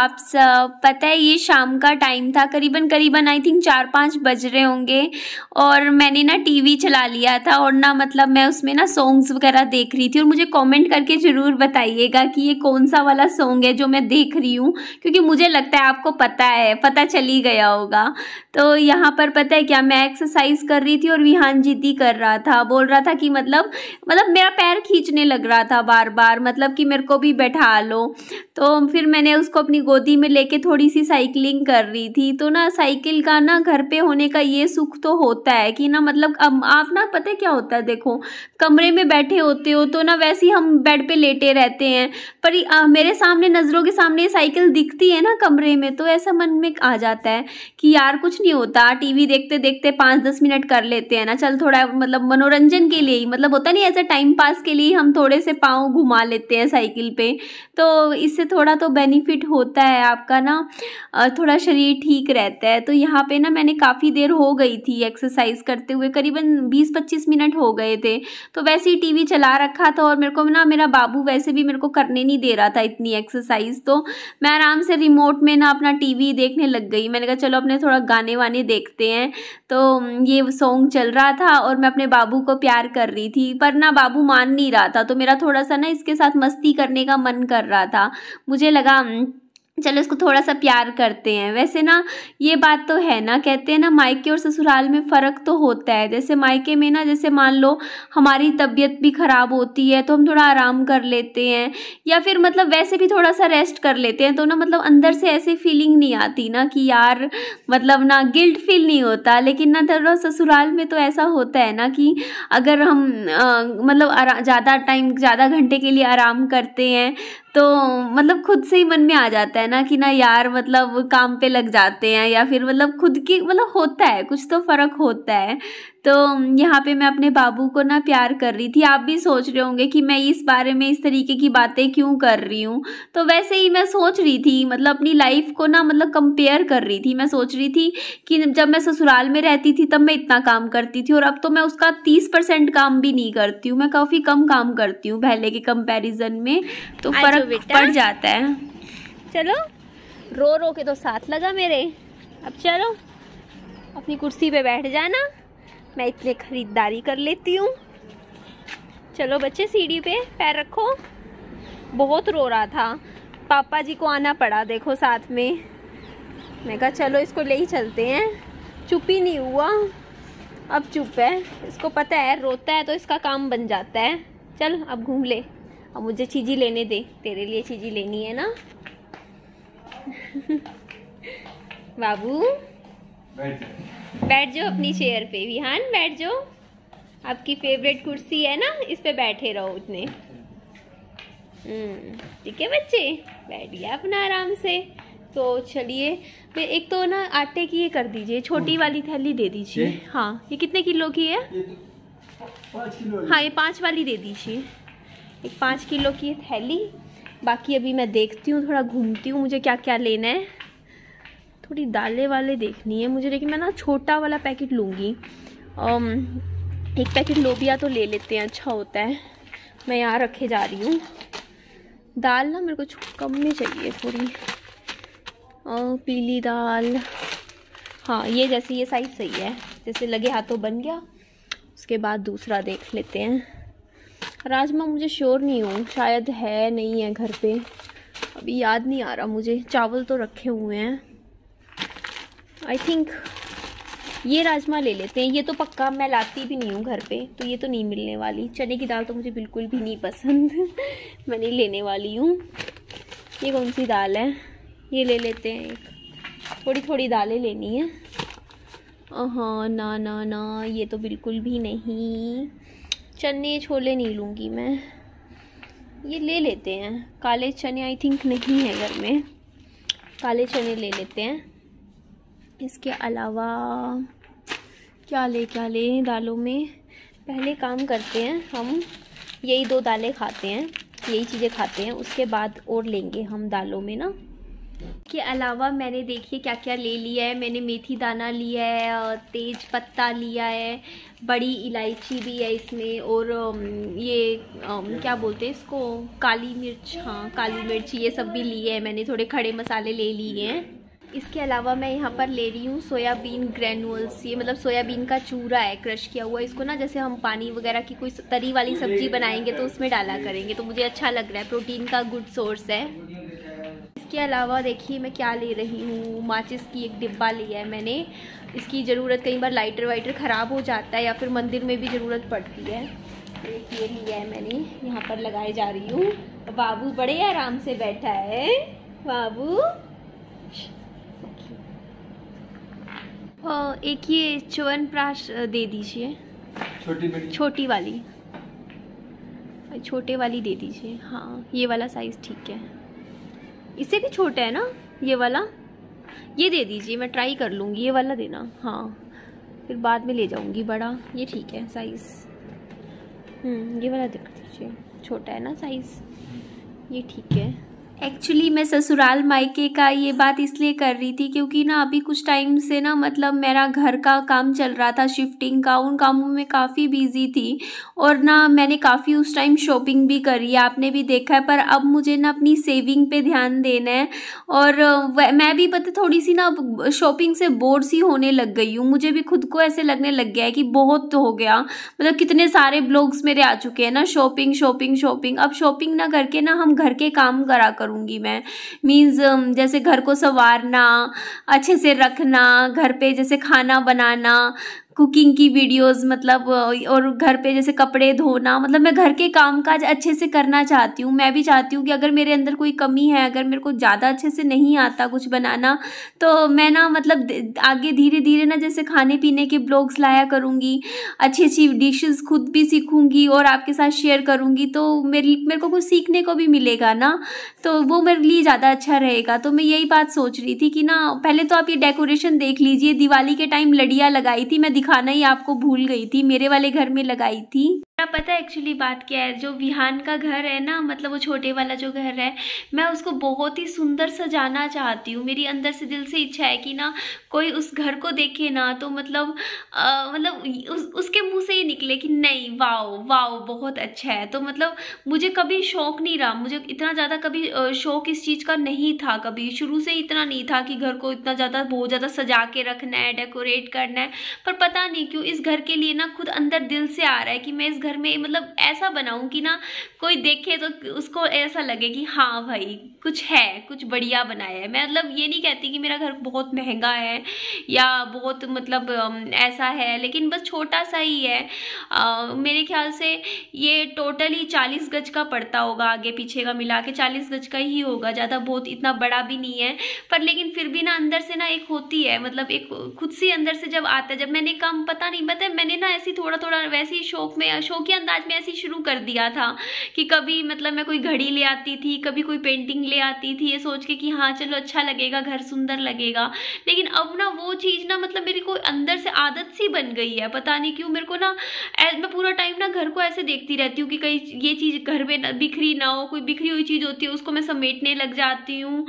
आप सब पता है ये शाम का टाइम था करीबन करीबन आई थिंक चार पाँच बज रहे होंगे और मैंने ना टीवी चला लिया था और ना मतलब मैं उसमें ना सॉन्ग्स वगैरह देख रही थी और मुझे कमेंट करके ज़रूर बताइएगा कि ये कौन सा वाला सॉन्ग है जो मैं देख रही हूँ क्योंकि मुझे लगता है आपको पता है पता चली गया होगा तो यहाँ पर पता है क्या मैं एक्सरसाइज कर रही थी और विहान जीती कर रहा था बोल रहा था कि मतलब मतलब मेरा पैर खींचने लग रहा था बार बार मतलब कि मेरे को भी बैठा लो तो फिर मैंने उसको अपनी गोदी में लेके थोड़ी सी साइकिलिंग कर रही थी तो ना साइकिल का ना घर पे होने का ये सुख तो होता है कि ना मतलब अब आप ना पता क्या होता है देखो कमरे में बैठे होते हो तो ना वैसे ही हम बेड पे लेटे रहते हैं पर आ, मेरे सामने नज़रों के सामने साइकिल दिखती है ना कमरे में तो ऐसा मन में आ जाता है कि यार कुछ नहीं होता टी देखते देखते पाँच दस मिनट कर लेते हैं ना चल थोड़ा मतलब मनोरंजन के लिए ही मतलब होता नहीं ऐसा टाइम पास के लिए हम थोड़े से पाँव घुमा लेते हैं साइकिल पर तो इससे थोड़ा तो बेनिफिट होता होता है आपका ना थोड़ा शरीर ठीक रहता है तो यहाँ पे ना मैंने काफ़ी देर हो गई थी एक्सरसाइज करते हुए करीबन बीस पच्चीस मिनट हो गए थे तो वैसे ही टीवी चला रखा था और मेरे को ना मेरा बाबू वैसे भी मेरे को करने नहीं दे रहा था इतनी एक्सरसाइज तो मैं आराम से रिमोट में ना अपना टी देखने लग गई मैंने कहा चलो अपने थोड़ा गाने वाने देखते हैं तो ये सॉन्ग चल रहा था और मैं अपने बाबू को प्यार कर रही थी पर ना बाबू मान नहीं रहा था तो मेरा थोड़ा सा ना इसके साथ मस्ती करने का मन कर रहा था मुझे लगा चलो इसको थोड़ा सा प्यार करते हैं वैसे ना ये बात तो है ना कहते हैं ना मायके और ससुराल में फ़र्क तो होता है जैसे मायके में ना जैसे मान लो हमारी तबीयत भी ख़राब होती है तो हम थोड़ा आराम कर लेते हैं या फिर मतलब वैसे भी थोड़ा सा रेस्ट कर लेते हैं तो ना मतलब अंदर से ऐसी फीलिंग नहीं आती ना कि यार मतलब ना गिल्ट फील नहीं होता लेकिन ना थोड़ा ससुराल में तो ऐसा होता है ना कि अगर हम आ, मतलब ज़्यादा टाइम ज़्यादा घंटे के लिए आराम करते हैं तो मतलब खुद से ही मन में आ जाता है ना कि ना यार मतलब काम पे लग जाते हैं या फिर मतलब खुद की मतलब होता है कुछ तो फ़र्क होता है तो यहाँ पे मैं अपने बाबू को ना प्यार कर रही थी आप भी सोच रहे होंगे कि मैं इस बारे में इस तरीके की बातें क्यों कर रही हूँ तो वैसे ही मैं सोच रही थी मतलब अपनी लाइफ को ना मतलब कंपेयर कर रही थी मैं सोच रही थी कि जब मैं ससुराल में रहती थी तब मैं इतना काम करती थी और अब तो मैं उसका तीस परसेंट काम भी नहीं करती हूँ मैं काफ़ी कम काम करती हूँ पहले के कंपेरिजन में तो फ़र्क पड़ जाता है चलो रो रो के तो साथ लगा मेरे अब चलो अपनी कुर्सी पे बैठ जाना मैं इतने ख़रीदारी कर लेती हूँ चलो बच्चे सीढ़ी पे पैर रखो बहुत रो रहा था पापा जी को आना पड़ा देखो साथ में मैं कहा चलो इसको ले ही चलते हैं चुप ही नहीं हुआ अब चुप है इसको पता है रोता है तो इसका काम बन जाता है चल अब घूम ले अब मुझे चीज़ी लेने दे तेरे लिए चीज़ी लेनी है ना बाबू बैठ जाओ अपनी चेयर पे विहान बैठ जाओ आपकी फेवरेट कुर्सी है ना इस पे बैठे रहो उतने हम्म, ठीक है बच्चे बैठ गया अपना आराम से तो चलिए एक तो ना आटे की ये कर दीजिए छोटी वाली थैली दे दीजिए हाँ ये कितने किलो की तो है हाँ ये पाँच वाली दे दीजिए एक पाँच किलो की थैली बाकी अभी मैं देखती हूँ थोड़ा घूमती हूँ मुझे क्या क्या लेना है थोड़ी दालें वाले देखनी है मुझे लेकिन मैं ना छोटा वाला पैकेट लूँगी एक पैकेट लोबिया तो ले लेते हैं अच्छा होता है मैं यहाँ रखे जा रही हूँ दाल ना मेरे को कम में चाहिए थोड़ी और पीली दाल हाँ ये जैसे ये साइज़ सही है जैसे लगे हाथों बन गया उसके बाद दूसरा देख लेते हैं राजमा मुझे श्योर नहीं हूँ शायद है नहीं है घर पे अभी याद नहीं आ रहा मुझे चावल तो रखे हुए हैं आई थिंक ये राजमा ले लेते हैं ये तो पक्का मैं लाती भी नहीं हूँ घर पे तो ये तो नहीं मिलने वाली चने की दाल तो मुझे बिल्कुल भी नहीं पसंद मैं नहीं लेने वाली हूँ ये कौन सी दाल है ये ले लेते हैं एक थोड़ी थोड़ी दालें लेनी है हाँ ना ना ना ये तो बिल्कुल भी नहीं चने छोले नहीं लूँगी मैं ये ले लेते हैं काले चने आई थिंक नहीं है घर में काले चने ले लेते हैं इसके अलावा क्या ले क्या ले दालों में पहले काम करते हैं हम यही दो दालें खाते हैं यही चीज़ें खाते हैं उसके बाद और लेंगे हम दालों में ना के अलावा मैंने देखिए क्या क्या ले लिया है मैंने मेथी दाना लिया है और तेज पत्ता लिया है बड़ी इलायची भी है इसमें और ये क्या बोलते हैं इसको काली मिर्च हाँ काली मिर्च ये सब भी लिए है मैंने थोड़े खड़े मसाले ले लिए हैं इसके अलावा मैं यहाँ पर ले रही हूँ सोयाबीन ग्रेनुअल्स ये मतलब सोयाबीन का चूरा है क्रश किया हुआ इसको ना जैसे हम पानी वगैरह की कोई तरी वाली सब्जी बनाएंगे तो उसमें डाला करेंगे तो मुझे अच्छा लग रहा है प्रोटीन का गुड सोर्स है इसके अलावा देखिए मैं क्या ले रही हूँ माचिस की एक डिब्बा लिया है मैंने इसकी ज़रूरत कई बार लाइटर वाइटर ख़राब हो जाता है या फिर मंदिर में भी ज़रूरत पड़ती है एक ये लिया है मैंने यहाँ पर लगाए जा रही हूँ बाबू बड़े आराम से बैठा है बाबू और एक ये चवन प्राश दे दीजिए छोटी छोटी वाली छोटे वाली दे दीजिए हाँ ये वाला साइज़ ठीक है इससे भी छोटा है ना ये वाला ये दे दीजिए मैं ट्राई कर लूँगी ये वाला देना हाँ फिर बाद में ले जाऊँगी बड़ा ये ठीक है साइज़ हम्म, ये वाला देख दीजिए छोटा है ना साइज़ ये ठीक है एक्चुअली मैं ससुराल मायके का ये बात इसलिए कर रही थी क्योंकि ना अभी कुछ टाइम से ना मतलब मेरा घर का काम चल रहा था शिफ्टिंग का उन कामों में काफ़ी बिजी थी और ना मैंने काफ़ी उस टाइम शॉपिंग भी करी है आपने भी देखा है पर अब मुझे ना अपनी सेविंग पे ध्यान देना है और मैं भी पता थोड़ी सी ना शॉपिंग से बोर सी होने लग गई हूँ मुझे भी खुद को ऐसे लगने लग गया है कि बहुत हो गया मतलब कितने सारे ब्लॉग्स मेरे आ चुके हैं ना शॉपिंग शॉपिंग शॉपिंग अब शॉपिंग ना करके ना हम घर के काम करा करो करूँगी मैं मीन्स um, जैसे घर को संवारना अच्छे से रखना घर पे जैसे खाना बनाना कुकिंग की वीडियोस मतलब और घर पे जैसे कपड़े धोना मतलब मैं घर के काम काज अच्छे से करना चाहती हूँ मैं भी चाहती हूँ कि अगर मेरे अंदर कोई कमी है अगर मेरे को ज़्यादा अच्छे से नहीं आता कुछ बनाना तो मैं ना मतलब आगे धीरे धीरे ना जैसे खाने पीने के ब्लॉग्स लाया करूँगी अच्छी अच्छी डिशेस खुद भी सीखूँगी और आपके साथ शेयर करूँगी तो मेरे मेरे को कुछ सीखने को भी मिलेगा ना तो वो मेरे लिए ज़्यादा अच्छा रहेगा तो मैं यही बात सोच रही थी कि ना पहले तो आप ये डेकोरेशन देख लीजिए दिवाली के टाइम लड़िया लगाई थी मैं दिखाना ही आपको भूल गई थी मेरे वाले घर में लगाई थी पता है एक्चुअली बात क्या है जो विहान का घर है ना मतलब वो छोटे वाला जो घर है मैं उसको बहुत ही सुंदर सजाना चाहती हूँ मेरी अंदर से दिल से इच्छा है कि ना कोई उस घर को देखे ना तो मतलब आ, मतलब उस, उसके मुंह से ही निकले कि नहीं वाओ वाओ बहुत अच्छा है तो मतलब मुझे कभी शौक नहीं रहा मुझे इतना ज़्यादा कभी शौक इस चीज़ का नहीं था कभी शुरू से इतना नहीं था कि घर को इतना ज़्यादा बहुत ज़्यादा सजा के रखना है डेकोरेट करना है पर पता नहीं क्यों इस घर के लिए ना खुद अंदर दिल से आ रहा है कि मैं इस घर घर में मतलब ऐसा बनाऊँ कि ना कोई देखे तो उसको ऐसा लगे कि हाँ भाई कुछ है कुछ बढ़िया बनाया है मैं मतलब ये नहीं कहती कि मेरा घर बहुत महंगा है या बहुत मतलब ऐसा है लेकिन बस छोटा सा ही है आ, मेरे ख्याल से ये टोटल ही चालीस गज का पड़ता होगा आगे पीछे का मिला के चालीस गज का ही होगा ज़्यादा बहुत इतना बड़ा भी नहीं है पर लेकिन फिर भी ना अंदर से ना एक होती है मतलब एक खुद से अंदर से जब आता है जब मैंने कम पता नहीं पता मैंने ना ऐसी थोड़ा थोड़ा वैसे ही शौक में शौक के अंदाज में ऐसे शुरू कर दिया था कि कभी मतलब मैं कोई घड़ी ले आती थी कभी कोई पेंटिंग ले आती थी ये सोच के कि हाँ चलो अच्छा लगेगा घर सुंदर लगेगा लेकिन अब ना वो चीज़ ना मतलब मेरी कोई अंदर से आदत सी बन गई है पता नहीं क्यों मेरे को ना मैं पूरा टाइम ना घर को ऐसे देखती रहती हूँ कि कहीं ये चीज़ घर में बिखरी ना हो कोई बिखरी हुई चीज़ होती है उसको मैं समेटने लग जाती हूँ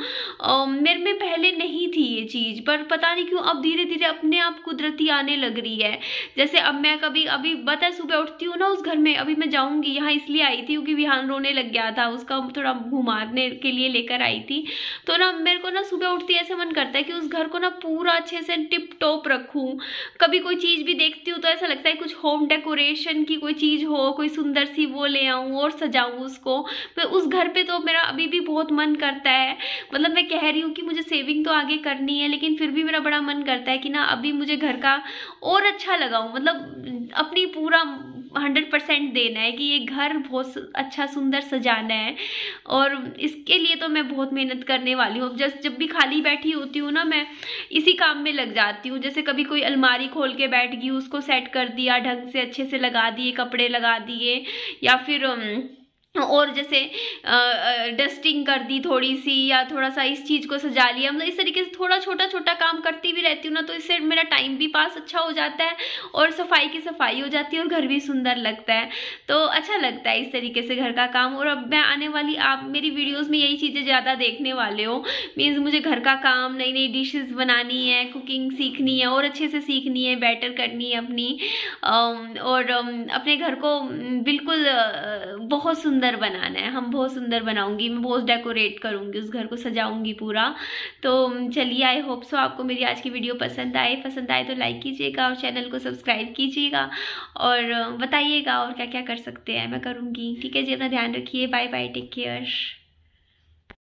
मेरे में पहले नहीं थी ये चीज़ पर पता नहीं क्यों अब धीरे धीरे अपने आप कुदरती आने लग रही है जैसे अब मैं कभी अभी बता सुबह उठती हूँ ना उस घर में अभी मैं जाऊँगी यहाँ इसलिए आई थी क्योंकि विहान रोने लग गया था उसका थोड़ा घुमाने के लिए लेकर आई थी तो ना मेरे को ना सुबह उठती ऐसे मन करता है कि उस घर को ना पूरा अच्छे से टिप टॉप रखूँ कभी कोई चीज़ भी देखती हूँ तो ऐसा लगता है कुछ होम डेकोरेशन की कोई चीज़ हो कोई सुंदर सी वो ले आऊँ और सजाऊँ उसको मैं उस घर पर तो मेरा अभी भी बहुत मन करता है मतलब मैं कह रही हूँ कि मुझे सेविंग तो आगे करनी है लेकिन फिर भी मेरा बड़ा मन करता है कि ना अभी मुझे घर का और अच्छा लगाऊँ मतलब अपनी पूरा हंड्रेड परसेंट देना है कि ये घर बहुत अच्छा सुंदर सजाना है और इसके लिए तो मैं बहुत मेहनत करने वाली हूँ जस्ट जब भी खाली बैठी होती हूँ ना मैं इसी काम में लग जाती हूँ जैसे कभी कोई अलमारी खोल के बैठ गई उसको सेट कर दिया ढंग से अच्छे से लगा दिए कपड़े लगा दिए या फिर और जैसे डस्टिंग कर दी थोड़ी सी या थोड़ा सा इस चीज़ को सजा लिया मतलब इस तरीके से थोड़ा छोटा छोटा काम करती भी रहती हूँ ना तो इससे मेरा टाइम भी पास अच्छा हो जाता है और सफाई की सफाई हो जाती है और घर भी सुंदर लगता है तो अच्छा लगता है इस तरीके से घर का काम और अब मैं आने वाली आप मेरी वीडियोज़ में यही चीज़ें ज़्यादा देखने वाले हो मीन्स मुझे घर का काम नई नई डिशेज़ बनानी है कुकिंग सीखनी है और अच्छे से सीखनी है बेटर करनी है अपनी और अपने घर को बिल्कुल बहुत सुंदर सुंदर बनाना है हम बहुत सुंदर बनाऊंगी मैं बहुत डेकोरेट करूंगी उस घर को सजाऊंगी पूरा तो चलिए आई होप सो आपको मेरी आज की वीडियो पसंद आए पसंद आए तो लाइक कीजिएगा और चैनल को सब्सक्राइब कीजिएगा और बताइएगा और क्या क्या कर सकते हैं मैं करूँगी ठीक है जी अपना ध्यान रखिए बाय बाय टेक केयर